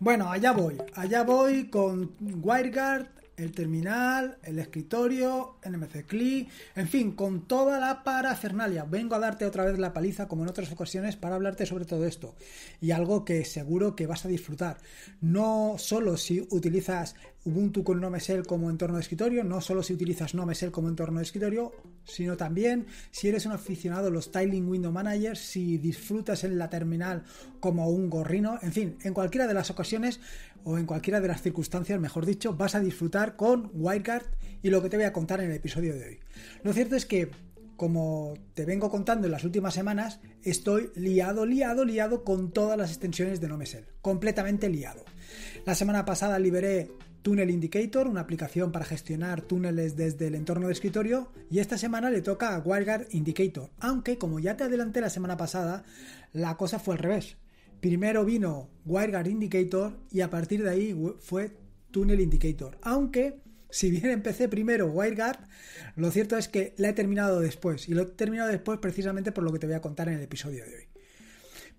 Bueno, allá voy, allá voy con WireGuard el terminal, el escritorio, NMC Click, en fin, con toda la parafernalia. Vengo a darte otra vez la paliza, como en otras ocasiones, para hablarte sobre todo esto. Y algo que seguro que vas a disfrutar. No solo si utilizas Ubuntu con NoMesel como entorno de escritorio, no solo si utilizas NoMesel como entorno de escritorio, sino también si eres un aficionado a los Tiling Window Managers, si disfrutas en la terminal como un gorrino, en fin, en cualquiera de las ocasiones o en cualquiera de las circunstancias, mejor dicho, vas a disfrutar con WireGuard y lo que te voy a contar en el episodio de hoy. Lo cierto es que, como te vengo contando en las últimas semanas, estoy liado, liado, liado con todas las extensiones de NoMesel. Completamente liado. La semana pasada liberé Tunnel Indicator, una aplicación para gestionar túneles desde el entorno de escritorio, y esta semana le toca a WireGuard Indicator, aunque como ya te adelanté la semana pasada, la cosa fue al revés. Primero vino WireGuard Indicator y a partir de ahí fue Tunnel Indicator. Aunque, si bien empecé primero WireGuard, lo cierto es que la he terminado después. Y lo he terminado después precisamente por lo que te voy a contar en el episodio de hoy.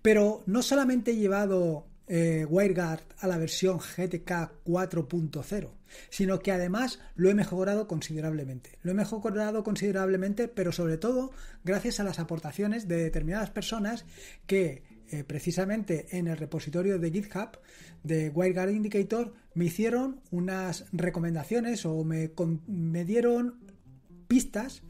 Pero no solamente he llevado eh, WireGuard a la versión GTK 4.0, sino que además lo he mejorado considerablemente. Lo he mejorado considerablemente, pero sobre todo gracias a las aportaciones de determinadas personas que eh, precisamente en el repositorio de GitHub de WireGuard Indicator me hicieron unas recomendaciones o me, dieron pistas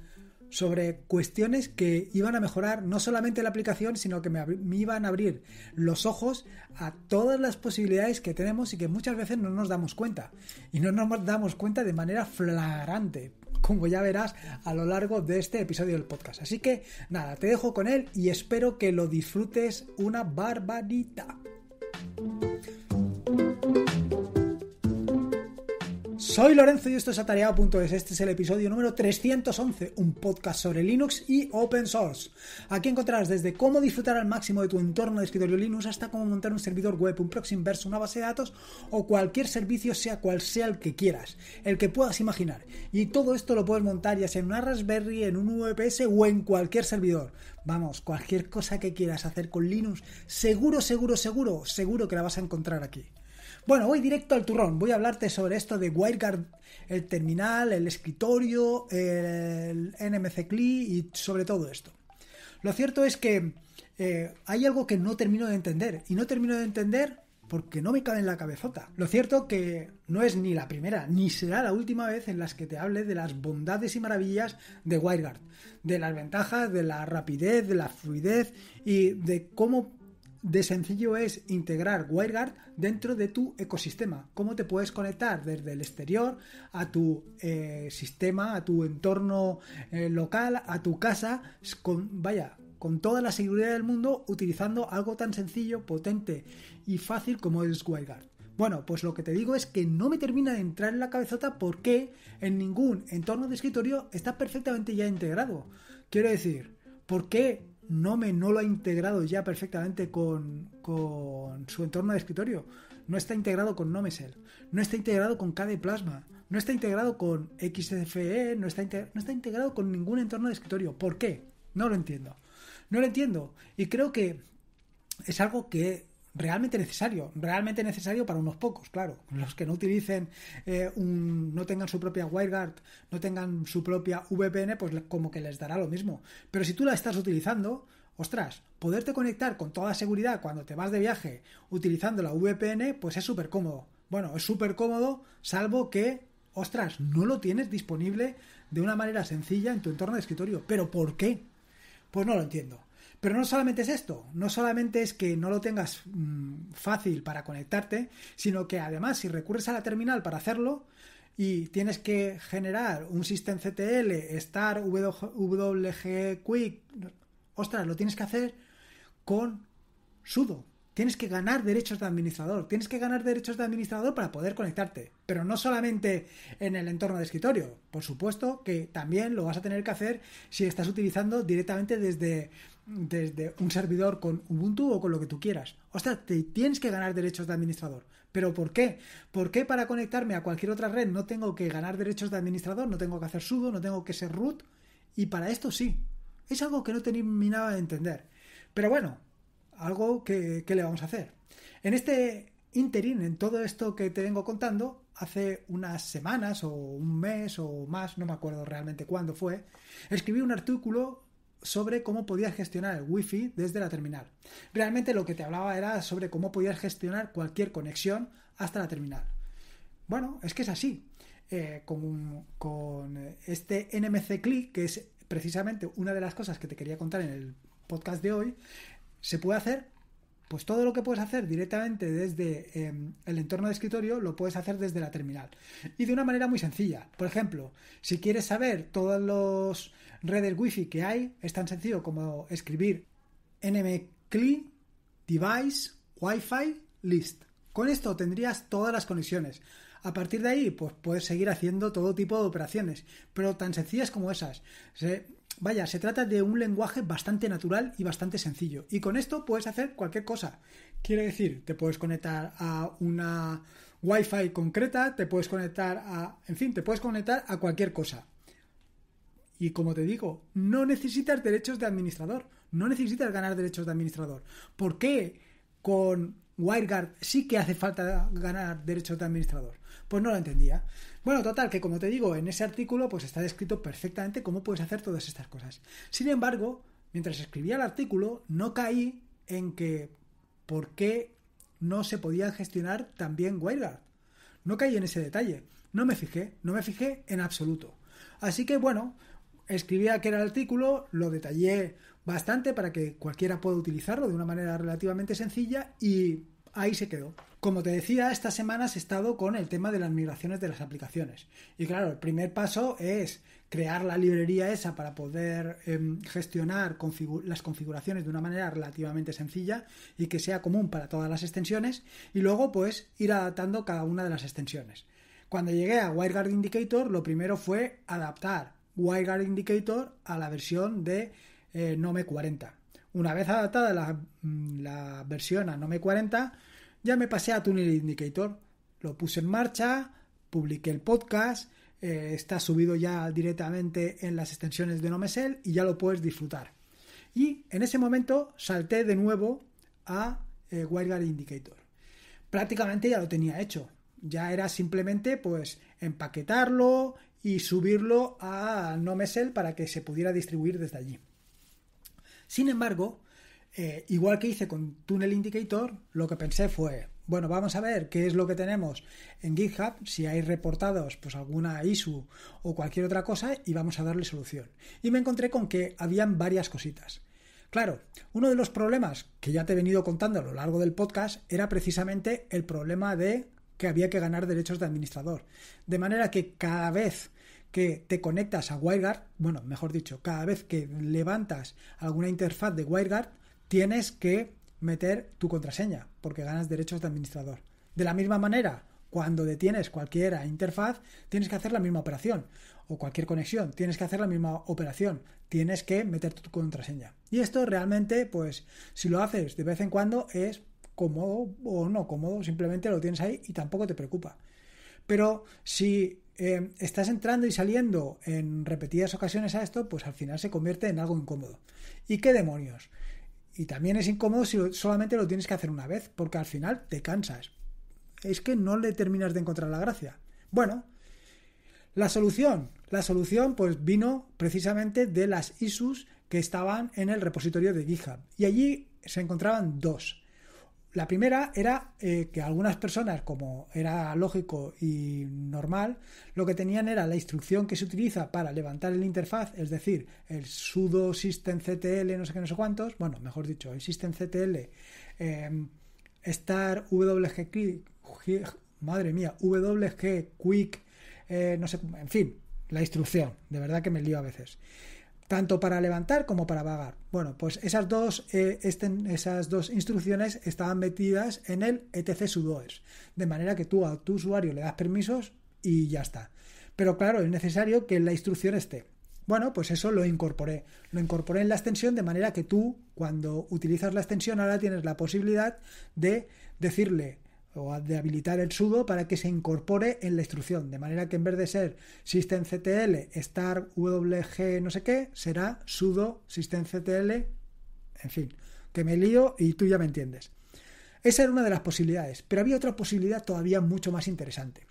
sobre cuestiones que iban a mejorar no solamente la aplicación, sino que me, iban a abrir los ojos a todas las posibilidades que tenemos y que muchas veces no nos damos cuenta. Y no nos damos cuenta de manera flagrante como ya verás a lo largo de este episodio del podcast. Así que nada, te dejo con él y espero que lo disfrutes una barbarita. Soy Lorenzo y esto es atareado.es. Este es el episodio número 311, un podcast sobre Linux y open source. Aquí encontrarás desde cómo disfrutar al máximo de tu entorno de escritorio Linux hasta cómo montar un servidor web, un proxy inverso, una base de datos o cualquier servicio, sea cual sea el que quieras, el que puedas imaginar. Y todo esto lo puedes montar ya sea en una Raspberry, en un VPS o en cualquier servidor. Vamos, cualquier cosa que quieras hacer con Linux, seguro, seguro, seguro, seguro que la vas a encontrar aquí. Bueno, voy directo al turrón. Voy a hablarte sobre esto de WireGuard, el terminal, el escritorio, el NMC CLI y sobre todo esto. Lo cierto es que eh, hay algo que no termino de entender. Y no termino de entender porque no me cabe en la cabezota. Lo cierto que no es ni la primera ni será la última vez en las que te hable de las bondades y maravillas de WireGuard, de las ventajas, de la rapidez, de la fluidez y de cómo de sencillo es integrar WireGuard dentro de tu ecosistema. Cómo te puedes conectar desde el exterior a tu eh, sistema, a tu entorno eh, local, a tu casa, con, vaya, con toda la seguridad del mundo utilizando algo tan sencillo, potente y fácil como es WireGuard. Bueno, pues lo que te digo es que no me termina de entrar en la cabezota porque en ningún entorno de escritorio está perfectamente ya integrado. Quiero decir, ¿por qué Nome no lo ha integrado ya perfectamente con, con su entorno de escritorio. No está integrado con Nomesel. No está integrado con KD Plasma. No está integrado con XFE. No está, no está integrado con ningún entorno de escritorio. ¿Por qué? No lo entiendo. No lo entiendo. Y creo que es algo que realmente necesario, realmente necesario para unos pocos, claro. Los que no utilicen, eh, un, no tengan su propia WireGuard, no tengan su propia VPN, pues como que les dará lo mismo. Pero si tú la estás utilizando, ostras, poderte conectar con toda seguridad cuando te vas de viaje utilizando la VPN, pues es súper cómodo. Bueno, es súper cómodo, salvo que, ostras, no lo tienes disponible de una manera sencilla en tu entorno de escritorio. ¿Pero por qué? Pues no lo entiendo. Pero no solamente es esto, no solamente es que no lo tengas mm, fácil para conectarte, sino que además si recurres a la terminal para hacerlo y tienes que generar un system CTL, estar WG Quick, ostras, lo tienes que hacer con sudo, Tienes que ganar derechos de administrador. Tienes que ganar derechos de administrador para poder conectarte. Pero no solamente en el entorno de escritorio. Por supuesto que también lo vas a tener que hacer si estás utilizando directamente desde, desde un servidor con Ubuntu o con lo que tú quieras. O sea, te tienes que ganar derechos de administrador. ¿Pero por qué? ¿Por qué para conectarme a cualquier otra red no tengo que ganar derechos de administrador? No tengo que hacer sudo, no tengo que ser root. Y para esto sí. Es algo que no terminaba de entender. Pero bueno, algo que, le vamos a hacer. En este interín, en todo esto que te vengo contando, hace unas semanas o un mes o más, no me acuerdo realmente cuándo fue, escribí un artículo sobre cómo podías gestionar el wifi desde la terminal. Realmente lo que te hablaba era sobre cómo podías gestionar cualquier conexión hasta la terminal. Bueno, es que es así. Eh, con, con, este NMC Click, que es precisamente una de las cosas que te quería contar en el podcast de hoy, se puede hacer, pues todo lo que puedes hacer directamente desde em, el entorno de escritorio lo puedes hacer desde la terminal. Y de una manera muy sencilla. Por ejemplo, si quieres saber todos los redes wifi que hay, es tan sencillo como escribir nmcli device wifi list. Con esto tendrías todas las conexiones. A partir de ahí, pues puedes seguir haciendo todo tipo de operaciones, pero tan sencillas como esas. Vaya, se trata de un lenguaje bastante natural y bastante sencillo. Y con esto puedes hacer cualquier cosa. Quiere decir, te puedes conectar a una Wi-Fi concreta, te puedes conectar a... En fin, te puedes conectar a cualquier cosa. Y como te digo, no necesitas derechos de administrador. No necesitas ganar derechos de administrador. ¿Por qué con WireGuard sí que hace falta ganar derecho de administrador. Pues no lo entendía. Bueno, total, que como te digo, en ese artículo pues está descrito perfectamente cómo puedes hacer todas estas cosas. Sin embargo, mientras escribía el artículo, no caí en que por qué no se podía gestionar también WireGuard. No caí en ese detalle. No me fijé, no me fijé en absoluto. Así que bueno, escribí aquel artículo, lo detallé bastante para que cualquiera pueda utilizarlo de una manera relativamente sencilla y ahí se quedó. Como te decía, estas semanas he estado con el tema de las migraciones de las aplicaciones. Y claro, el primer paso es crear la librería esa para poder em, gestionar las configuraciones de una manera relativamente sencilla y que sea común para todas las extensiones. Y luego, pues, ir adaptando cada una de las extensiones. Cuando llegué a WireGuard Indicator, lo primero fue adaptar WireGuard Indicator a la versión de eh, Nome 40. Una vez adaptada la, mm, versión a Nome 40, ya me pasé a Tunnel Indicator. Lo puse en marcha, publiqué el podcast, eh, está subido ya directamente en las extensiones de Nomesel y ya lo puedes disfrutar. Y en ese momento salté de nuevo a eh, WireGuard Indicator. Prácticamente ya lo tenía hecho. Ya era simplemente pues empaquetarlo y subirlo a Nomesel para que se pudiera distribuir desde allí. Sin embargo, eh, igual que hice con Tunnel Indicator, lo que pensé fue, bueno, vamos a ver qué es lo que tenemos en GitHub, si hay reportados pues alguna issue o cualquier otra cosa y vamos a darle solución. Y me encontré con que habían varias cositas. Claro, uno de los problemas que ya te he venido contando a lo largo del podcast era precisamente el problema de que había que ganar derechos de administrador. De manera que cada vez que te conectas a WireGuard, bueno, mejor dicho, cada vez que levantas alguna interfaz de WireGuard, tienes que meter tu contraseña, porque ganas derechos de administrador. De la misma manera, cuando detienes cualquier interfaz, tienes que hacer la misma operación, o cualquier conexión, tienes que hacer la misma operación, tienes que meter tu contraseña. Y esto realmente, pues, si lo haces de vez en cuando, es cómodo o no cómodo, simplemente lo tienes ahí y tampoco te preocupa. Pero si Em, estás entrando y saliendo en repetidas ocasiones a esto, pues al final se convierte en algo incómodo. ¿Y qué demonios? Y también es incómodo si solamente lo tienes que hacer una vez, porque al final te cansas. Es que no le terminas de encontrar la gracia. Bueno, la solución. La solución pues vino precisamente de las issues que estaban en el repositorio de GitHub. Y allí se encontraban dos. La primera era eh, que algunas personas, como era lógico y normal, lo que tenían era la instrucción que se utiliza para levantar el interfaz, es decir, el sudo systemctl, no sé qué, no sé cuántos, bueno, mejor dicho, el systemctl eh, star wg madre mía, wg quick, eh, no sé, en fin, la instrucción, de verdad que me lío a veces tanto para levantar como para vagar. Bueno, pues esas dos, eh, esas dos instrucciones estaban metidas en el etc sudoers, de manera que tú a tu usuario le das permisos y ya está. Pero claro, es necesario que la instrucción esté. Bueno, pues eso lo incorporé. Lo incorporé en la extensión de manera que tú, cuando utilizas la extensión, ahora tienes la posibilidad de decirle o de habilitar el sudo para que se incorpore en la instrucción, de manera que en vez de ser systemctl star wg no sé qué, será sudo systemctl, en fin, que me lío y tú ya me entiendes. Esa era una de las posibilidades, pero había otra posibilidad todavía mucho más interesante,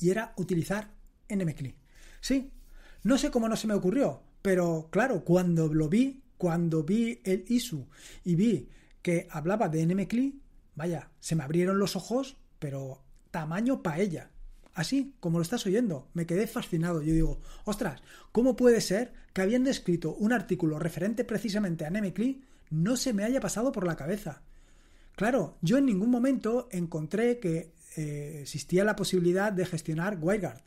y era utilizar nmcli. Sí, no sé cómo no se me ocurrió, pero claro, cuando lo vi, cuando vi el ISU y vi que hablaba de nmcli, Vaya, se me abrieron los ojos, pero tamaño paella. Así, como lo estás oyendo, me quedé fascinado. Yo digo, ostras, ¿cómo puede ser que habiendo escrito un artículo referente precisamente a Nemecli no se me haya pasado por la cabeza? Claro, yo en ningún momento encontré que eh, existía la posibilidad de gestionar WireGuard.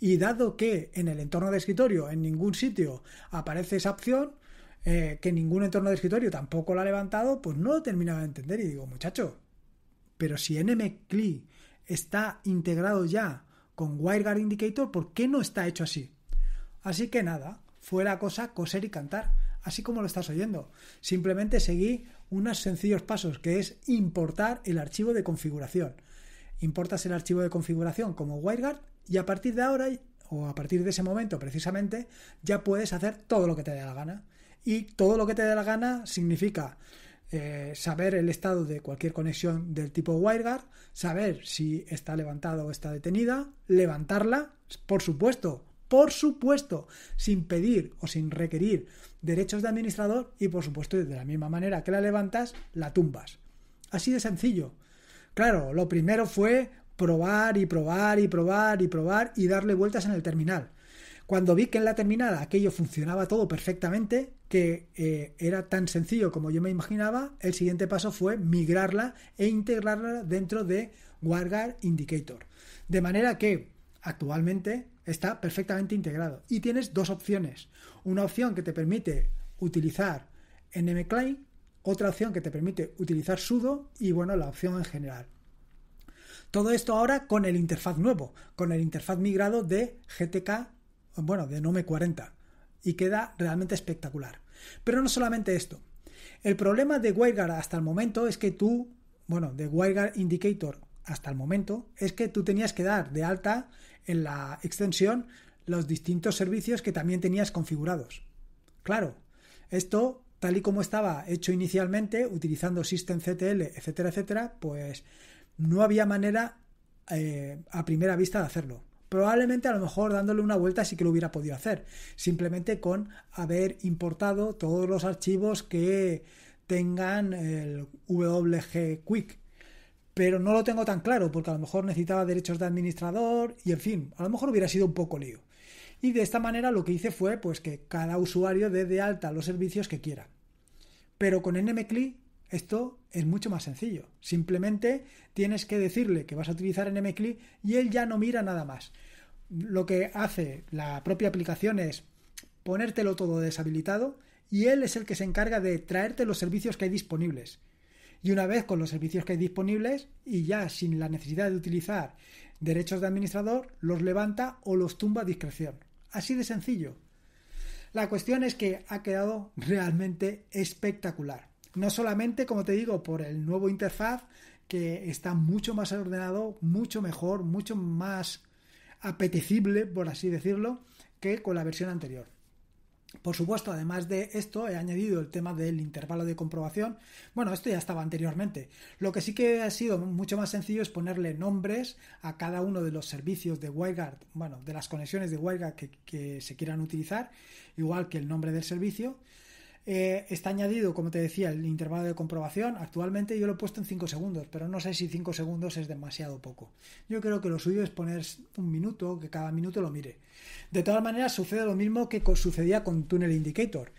Y dado que en el entorno de escritorio, en ningún sitio, aparece esa opción, eh, que ningún entorno de escritorio tampoco la ha levantado, pues no lo terminaba de entender y digo, muchacho, pero si NMCLI está integrado ya con WireGuard Indicator, ¿por qué no está hecho así? Así que nada, fue la cosa coser y cantar, así como lo estás oyendo. Simplemente seguí unos sencillos pasos, que es importar el archivo de configuración. Importas el archivo de configuración como WireGuard y a partir de ahora, o a partir de ese momento precisamente, ya puedes hacer todo lo que te dé la gana. Y todo lo que te dé la gana significa eh, saber el estado de cualquier conexión del tipo WireGuard, saber si está levantada o está detenida, levantarla, por supuesto, por supuesto, sin pedir o sin requerir derechos de administrador y por supuesto de la misma manera que la levantas, la tumbas. Así de sencillo. Claro, lo primero fue probar y probar y probar y probar y darle vueltas en el terminal. Cuando vi que en la terminal aquello funcionaba todo perfectamente, que eh, era tan sencillo como yo me imaginaba, el siguiente paso fue migrarla e integrarla dentro de WireGuard Indicator. De manera que actualmente está perfectamente integrado y tienes dos opciones. Una opción que te permite utilizar NMClay, otra opción que te permite utilizar sudo y bueno, la opción en general. Todo esto ahora con el interfaz nuevo, con el interfaz migrado de GTK bueno, de Nome 40 y queda realmente espectacular. Pero no solamente esto. El problema de WireGuard hasta el momento es que tú, bueno, de WireGuard Indicator hasta el momento, es que tú tenías que dar de alta en la extensión los distintos servicios que también tenías configurados. Claro, esto, tal y como estaba hecho inicialmente, utilizando systemctl, etcétera, etcétera, pues no había manera eh, a primera vista de hacerlo. Probablemente a lo mejor dándole una vuelta sí que lo hubiera podido hacer, simplemente con haber importado todos los archivos que tengan el WG Quick. Pero no lo tengo tan claro porque a lo mejor necesitaba derechos de administrador y en fin, a lo mejor hubiera sido un poco lío. Y de esta manera lo que hice fue pues que cada usuario dé de alta los servicios que quiera. Pero con NMCLI esto es mucho más sencillo. Simplemente tienes que decirle que vas a utilizar NMCLI y él ya no mira nada más. Lo que hace la propia aplicación es ponértelo todo deshabilitado y él es el que se encarga de traerte los servicios que hay disponibles. Y una vez con los servicios que hay disponibles y ya sin la necesidad de utilizar derechos de administrador, los levanta o los tumba a discreción. Así de sencillo. La cuestión es que ha quedado realmente espectacular. No solamente, como te digo, por el nuevo interfaz, que está mucho más ordenado, mucho mejor, mucho más apetecible, por así decirlo, que con la versión anterior. Por supuesto, además de esto, he añadido el tema del intervalo de comprobación. Bueno, esto ya estaba anteriormente. Lo que sí que ha sido mucho más sencillo es ponerle nombres a cada uno de los servicios de WireGuard, bueno, de las conexiones de WireGuard que, que se quieran utilizar, igual que el nombre del servicio. Eh, está añadido, como te decía, el intervalo de comprobación. Actualmente yo lo he puesto en 5 segundos, pero no sé si 5 segundos es demasiado poco. Yo creo que lo suyo es poner un minuto, que cada minuto lo mire. De todas maneras, sucede lo mismo que sucedía con Tunnel Indicator.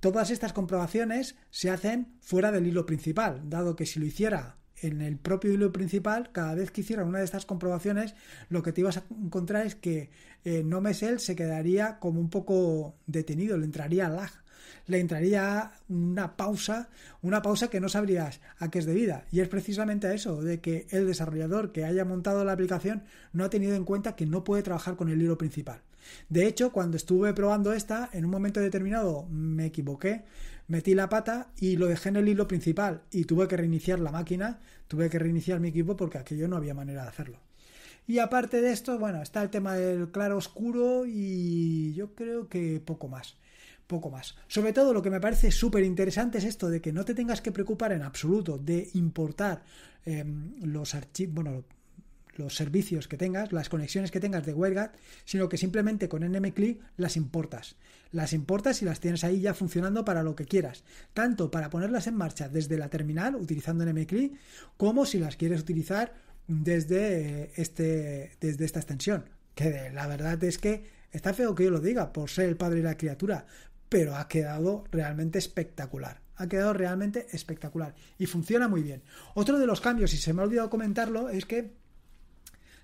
Todas estas comprobaciones se hacen fuera del hilo principal, dado que si lo hiciera en el propio hilo principal, cada vez que hiciera una de estas comprobaciones, lo que te ibas a encontrar es que eh, no Nomesel se quedaría como un poco detenido, le entraría lag le entraría una pausa, una pausa que no sabrías a qué es debida. Y es precisamente a eso, de que el desarrollador que haya montado la aplicación no ha tenido en cuenta que no puede trabajar con el hilo principal. De hecho, cuando estuve probando esta, en un momento determinado me equivoqué, metí la pata y lo dejé en el hilo principal y tuve que reiniciar la máquina, tuve que reiniciar mi equipo porque aquello no había manera de hacerlo. Y aparte de esto, bueno, está el tema del claro oscuro y yo creo que poco más poco más. Sobre todo lo que me parece súper interesante es esto de que no te tengas que preocupar en absoluto de importar em, los archivos, bueno, los servicios que tengas, las conexiones que tengas de WireGuard, sino que simplemente con NMCli las importas. Las importas y las tienes ahí ya funcionando para lo que quieras, tanto para ponerlas en marcha desde la terminal utilizando NMCli, como si las quieres utilizar desde, eh, este, desde esta extensión. Que la verdad es que está feo que yo lo diga por ser el padre de la criatura, pero ha quedado realmente espectacular. Ha quedado realmente espectacular y funciona muy bien. Otro de los cambios, y se me ha olvidado comentarlo, es que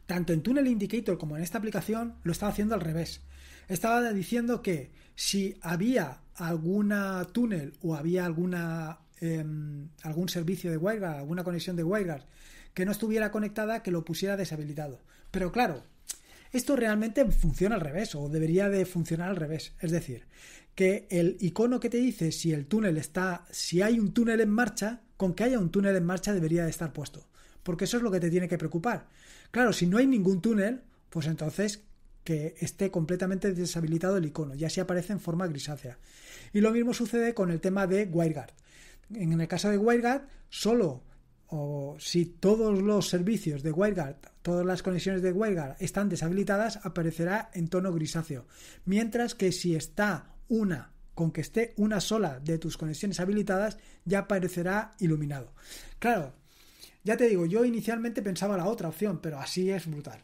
tanto en Tunnel Indicator como en esta aplicación lo estaba haciendo al revés. Estaba diciendo que si había alguna túnel o había alguna em, algún servicio de WireGuard, alguna conexión de WireGuard que no estuviera conectada, que lo pusiera deshabilitado. Pero claro, esto realmente funciona al revés o debería de funcionar al revés. Es decir, que el icono que te dice si el túnel está, si hay un túnel en marcha, con que haya un túnel en marcha debería de estar puesto, porque eso es lo que te tiene que preocupar. Claro, si no hay ningún túnel, pues entonces que esté completamente deshabilitado el icono ya así aparece en forma grisácea. Y lo mismo sucede con el tema de WireGuard. En el caso de WireGuard, solo o si todos los servicios de WireGuard, todas las conexiones de WireGuard están deshabilitadas, aparecerá en tono grisáceo. Mientras que si está una, con que esté una sola de tus conexiones habilitadas, ya aparecerá iluminado. Claro, ya te digo, yo inicialmente pensaba la otra opción, pero así es brutal.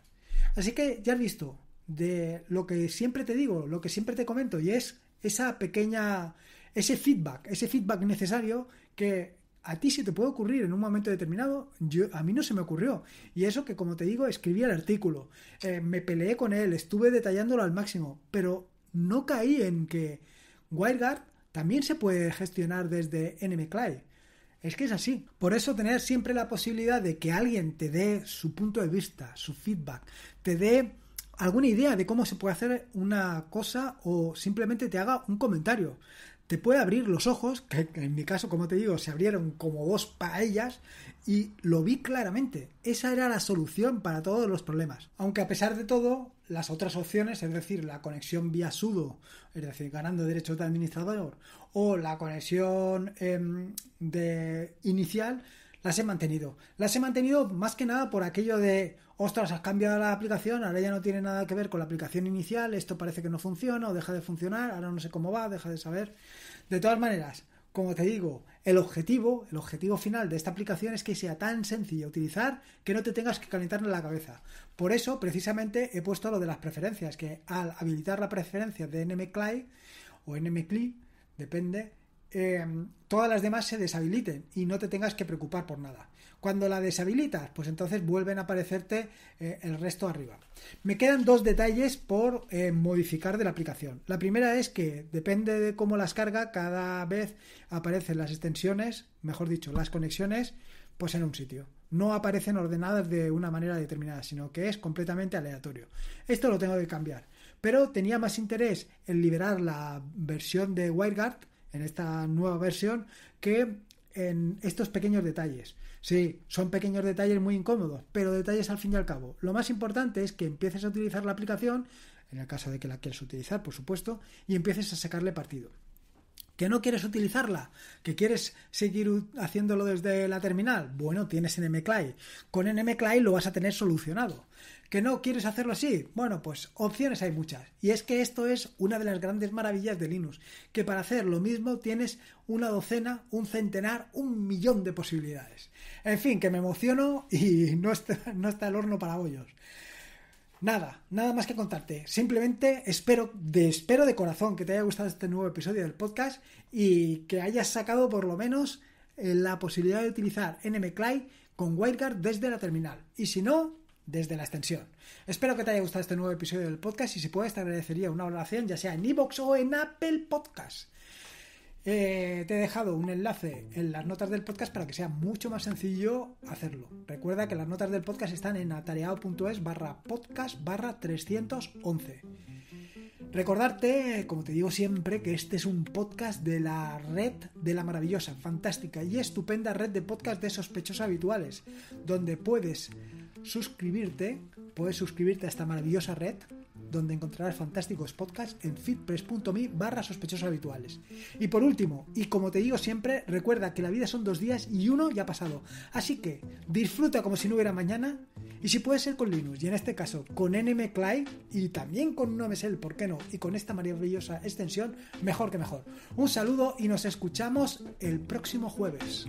Así que ya has visto, de lo que siempre te digo, lo que siempre te comento, y es esa pequeña, ese feedback, ese feedback necesario que a ti se te puede ocurrir en un momento determinado, yo, a mí no se me ocurrió. Y eso que, como te digo, escribí el artículo, eh, me peleé con él, estuve detallándolo al máximo, pero no caí en que WireGuard también se puede gestionar desde NMCLI. Es que es así. Por eso tener siempre la posibilidad de que alguien te dé su punto de vista, su feedback, te dé alguna idea de cómo se puede hacer una cosa o simplemente te haga un comentario. Se puede abrir los ojos, que en mi caso, como te digo, se abrieron como dos ellas y lo vi claramente. Esa era la solución para todos los problemas. Aunque a pesar de todo, las otras opciones, es decir, la conexión vía sudo, es decir, ganando derechos de administrador, o la conexión em, de inicial, las he mantenido. Las he mantenido más que nada por aquello de, ostras, has cambiado la aplicación, ahora ya no tiene nada que ver con la aplicación inicial, esto parece que no funciona o deja de funcionar, ahora no sé cómo va, deja de saber. De todas maneras, como te digo, el objetivo, el objetivo final de esta aplicación es que sea tan sencilla de utilizar que no te tengas que calentar la cabeza. Por eso, precisamente, he puesto lo de las preferencias, que al habilitar la preferencia de NMCLI o NMCLI, depende, Em, todas las demás se deshabiliten y no te tengas que preocupar por nada. Cuando la deshabilitas, pues entonces vuelven a aparecerte eh, el resto arriba. Me quedan dos detalles por eh, modificar de la aplicación. La primera es que depende de cómo las carga, cada vez aparecen las extensiones, mejor dicho, las conexiones, pues en un sitio. No aparecen ordenadas de una manera determinada, sino que es completamente aleatorio. Esto lo tengo que cambiar. Pero tenía más interés en liberar la versión de WireGuard en esta nueva versión, que en estos pequeños detalles. Sí, son pequeños detalles muy incómodos, pero detalles al fin y al cabo. Lo más importante es que empieces a utilizar la aplicación, en el caso de que la quieras utilizar, por supuesto, y empieces a sacarle partido. ¿Que no quieres utilizarla? ¿Que quieres seguir haciéndolo desde la terminal? Bueno, tienes NMCLI. Con NMCLI lo vas a tener solucionado. ¿Que no quieres hacerlo así? Bueno, pues opciones hay muchas. Y es que esto es una de las grandes maravillas de Linux, que para hacer lo mismo tienes una docena, un centenar, un millón de posibilidades. En fin, que me emociono y no está, no está el horno para bollos. Nada, nada más que contarte. Simplemente espero de, espero de corazón que te haya gustado este nuevo episodio del podcast y que hayas sacado por lo menos eh, la posibilidad de utilizar NMCLI con Wildcard desde la terminal. Y si no, desde la extensión. Espero que te haya gustado este nuevo episodio del podcast y si puedes te agradecería una oración ya sea en iBox o en Apple Podcast. Eh, te he dejado un enlace en las notas del podcast para que sea mucho más sencillo hacerlo. Recuerda que las notas del podcast están en atareado.es barra podcast barra 311. Recordarte, como te digo siempre, que este es un podcast de la red de la maravillosa, fantástica y estupenda red de podcast de sospechosos habituales, donde puedes suscribirte, puedes suscribirte a esta maravillosa red donde encontrarás fantásticos podcasts en fitpress.me barra sospechosos habituales. Y por último, y como te digo siempre, recuerda que la vida son dos días y uno ya ha pasado. Así que disfruta como si no hubiera mañana y si puedes ser con Linux, y en este caso con NM y también con el ¿por qué no? Y con esta maravillosa extensión, mejor que mejor. Un saludo y nos escuchamos el próximo jueves.